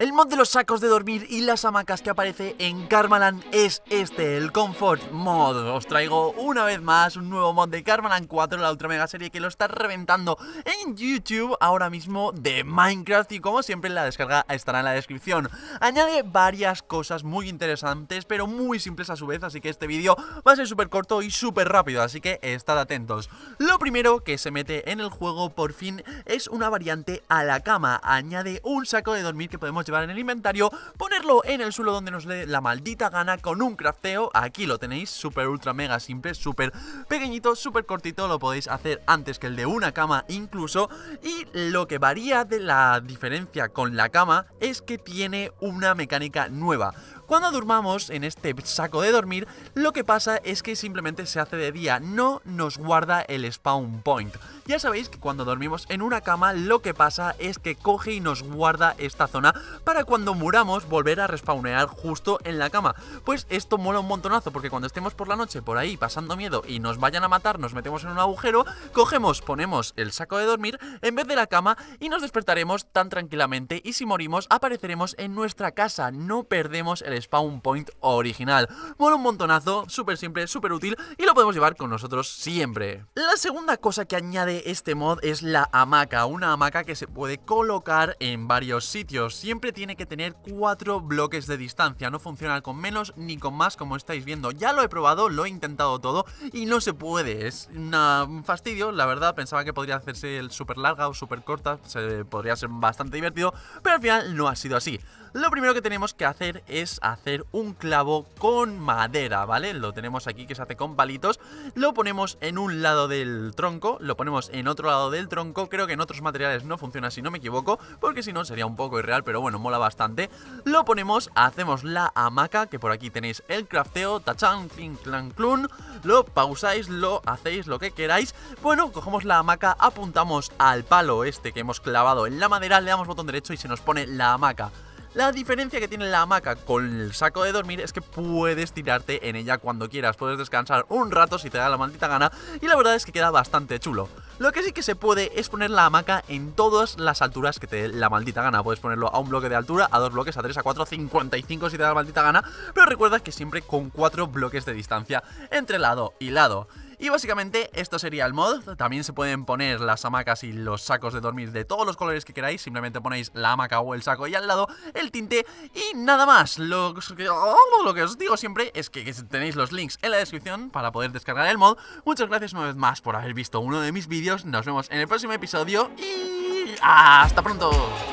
El mod de los sacos de dormir y las hamacas que aparece en Karmaland es este, el Comfort Mod. Os traigo una vez más un nuevo mod de Karmaland 4, la ultra mega serie que lo está reventando en YouTube ahora mismo de Minecraft y como siempre la descarga estará en la descripción. Añade varias cosas muy interesantes pero muy simples a su vez, así que este vídeo va a ser súper corto y súper rápido, así que estad atentos. Lo primero que se mete en el juego por fin es una variante a la cama, añade un saco de dormir que podemos en el inventario, ponerlo en el suelo donde nos dé la maldita gana con un crafteo. Aquí lo tenéis, súper ultra mega simple, súper pequeñito, súper cortito, lo podéis hacer antes que el de una cama incluso. Y lo que varía de la diferencia con la cama es que tiene una mecánica nueva. Cuando durmamos en este saco de dormir, lo que pasa es que simplemente se hace de día, no nos guarda el spawn point. Ya sabéis que cuando dormimos en una cama, lo que pasa es que coge y nos guarda esta zona para cuando muramos volver a respawnear justo en la cama. Pues esto mola un montonazo, porque cuando estemos por la noche por ahí pasando miedo y nos vayan a matar, nos metemos en un agujero, cogemos, ponemos el saco de dormir en vez de la cama y nos despertaremos tan tranquilamente y si morimos apareceremos en nuestra casa, no perdemos el spawn point original. Mola un montonazo, súper simple, súper útil y lo podemos llevar con nosotros siempre. La segunda cosa que añade este mod es la hamaca, una hamaca que se puede colocar en varios sitios, siempre tiene que tener cuatro bloques de distancia, no funciona con menos ni con más como estáis viendo. Ya lo he probado, lo he intentado todo y no se puede, es un fastidio, la verdad, pensaba que podría hacerse el súper larga o súper corta, se, podría ser bastante divertido, pero al final no ha sido así. Lo primero que tenemos que hacer es hacer un clavo con madera, ¿vale? Lo tenemos aquí que se hace con palitos, lo ponemos en un lado del tronco, lo ponemos en otro lado del tronco, creo que en otros materiales no funciona si no me equivoco, porque si no sería un poco irreal, pero bueno, mola bastante. Lo ponemos, hacemos la hamaca, que por aquí tenéis el crafteo, tachan, clink, clan, clun. Lo pausáis, lo hacéis, lo que queráis. Bueno, cogemos la hamaca, apuntamos al palo este que hemos clavado en la madera, le damos botón derecho y se nos pone la hamaca. La diferencia que tiene la hamaca con el saco de dormir es que puedes tirarte en ella cuando quieras, puedes descansar un rato si te da la maldita gana y la verdad es que queda bastante chulo. Lo que sí que se puede es poner la hamaca en todas las alturas que te dé la maldita gana. Puedes ponerlo a un bloque de altura, a dos bloques, a tres, a cuatro, y 55 si te da la maldita gana. Pero recuerda que siempre con cuatro bloques de distancia entre lado y lado. Y básicamente esto sería el mod, también se pueden poner las hamacas y los sacos de dormir de todos los colores que queráis, simplemente ponéis la hamaca o el saco y al lado el tinte y nada más. Lo que, lo que os digo siempre es que tenéis los links en la descripción para poder descargar el mod. Muchas gracias una vez más por haber visto uno de mis vídeos, nos vemos en el próximo episodio y... ¡Hasta pronto!